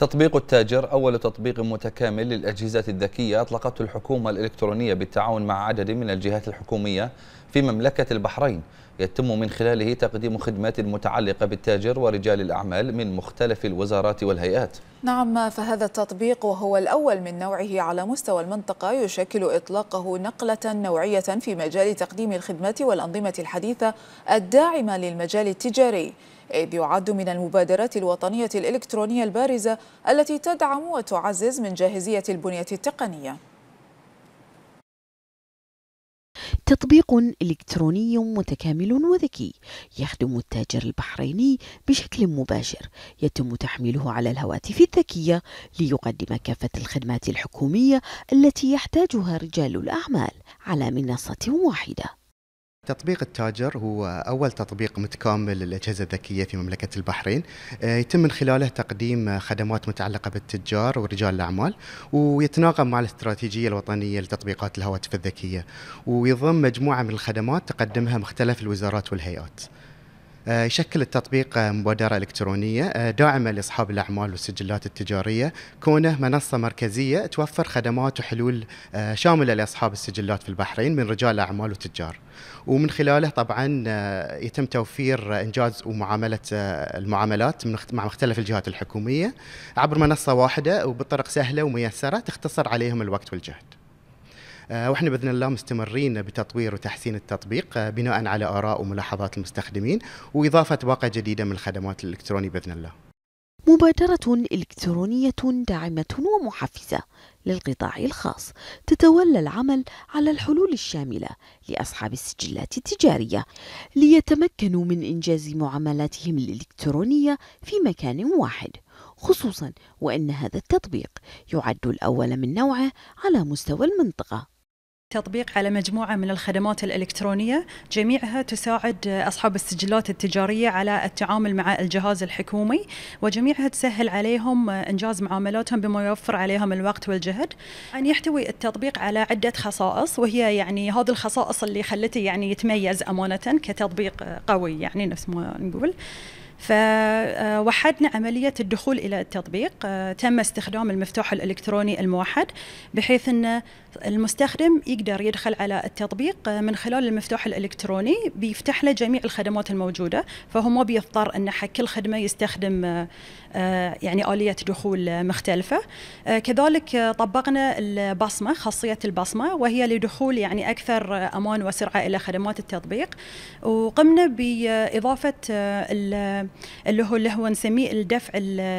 تطبيق التاجر أول تطبيق متكامل للأجهزة الذكية أطلقته الحكومة الإلكترونية بالتعاون مع عدد من الجهات الحكومية في مملكة البحرين يتم من خلاله تقديم خدمات متعلقة بالتاجر ورجال الأعمال من مختلف الوزارات والهيئات نعم فهذا التطبيق وهو الأول من نوعه على مستوى المنطقة يشكل إطلاقه نقلة نوعية في مجال تقديم الخدمات والأنظمة الحديثة الداعمة للمجال التجاري إذ يعد من المبادرات الوطنية الإلكترونية البارزة التي تدعم وتعزز من جاهزية البنية التقنية تطبيق إلكتروني متكامل وذكي يخدم التاجر البحريني بشكل مباشر يتم تحميله على الهواتف الذكية ليقدم كافة الخدمات الحكومية التي يحتاجها رجال الأعمال على منصة واحدة تطبيق التاجر هو أول تطبيق متكامل للأجهزة الذكية في مملكة البحرين آه، يتم من خلاله تقديم خدمات متعلقة بالتجار ورجال الأعمال ويتناغم مع الاستراتيجية الوطنية لتطبيقات الهواتف الذكية ويضم مجموعة من الخدمات تقدمها مختلف الوزارات والهيئات آه، يشكل التطبيق آه، مبادرة إلكترونية آه، داعمة لأصحاب الأعمال والسجلات التجارية كونه منصة مركزية توفر خدمات وحلول شاملة لأصحاب السجلات في البحرين من رجال أعمال وتجار ومن خلاله طبعا يتم توفير إنجاز ومعاملة المعاملات مع مختلف الجهات الحكومية عبر منصة واحدة وبطرق سهلة وميسرة تختصر عليهم الوقت والجهد آه، واحنا باذن الله مستمرين بتطوير وتحسين التطبيق آه، بناء على اراء وملاحظات المستخدمين واضافه باقه جديده من الخدمات الالكترونيه باذن الله. مبادرة إلكترونية داعمة ومحفزة للقطاع الخاص تتولى العمل على الحلول الشاملة لأصحاب السجلات التجارية ليتمكنوا من إنجاز معاملاتهم الإلكترونية في مكان واحد خصوصا وأن هذا التطبيق يعد الأول من نوعه على مستوى المنطقة تطبيق على مجموعة من الخدمات الإلكترونية جميعها تساعد أصحاب السجلات التجارية على التعامل مع الجهاز الحكومي وجميعها تسهل عليهم إنجاز معاملاتهم بما يوفر عليهم الوقت والجهد أن يحتوي التطبيق على عدة خصائص وهي يعني هذه الخصائص اللي خلته يعني يتميز أمانة كتطبيق قوي يعني نفس ما نقول فوحدنا عملية الدخول إلى التطبيق آه، تم استخدام المفتاح الإلكتروني الموحد بحيث أن المستخدم يقدر يدخل على التطبيق آه، من خلال المفتاح الإلكتروني بيفتح له جميع الخدمات الموجودة فهو ما بيضطر أن حق كل خدمة يستخدم آه، يعني آلية دخول مختلفة كذلك طبقنا البصمة خاصية البصمة وهي لدخول يعني أكثر أمان وسرعة إلى خدمات التطبيق وقمنا بإضافة اللي هو اللي هو نسميه الدفع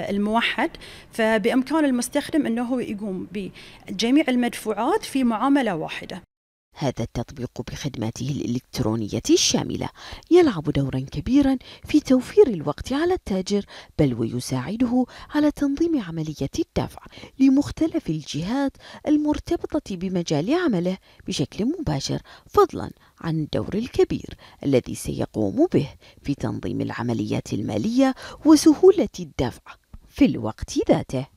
الموحد فبامكان المستخدم انه يقوم بجميع المدفوعات في معامله واحده هذا التطبيق بخدماته الإلكترونية الشاملة يلعب دورا كبيرا في توفير الوقت على التاجر بل ويساعده على تنظيم عملية الدفع لمختلف الجهات المرتبطة بمجال عمله بشكل مباشر فضلا عن الدور الكبير الذي سيقوم به في تنظيم العمليات المالية وسهولة الدفع في الوقت ذاته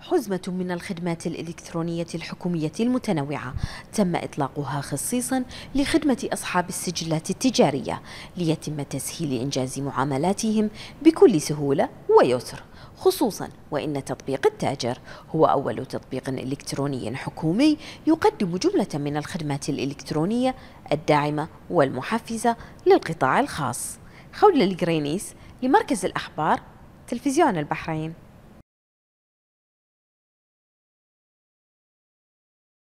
حزمة من الخدمات الإلكترونية الحكومية المتنوعة تم إطلاقها خصيصا لخدمة أصحاب السجلات التجارية ليتم تسهيل إنجاز معاملاتهم بكل سهولة ويسر خصوصا وإن تطبيق التاجر هو أول تطبيق إلكتروني حكومي يقدم جملة من الخدمات الإلكترونية الداعمة والمحفزة للقطاع الخاص خولة القرينيس لمركز الأخبار تلفزيون البحرين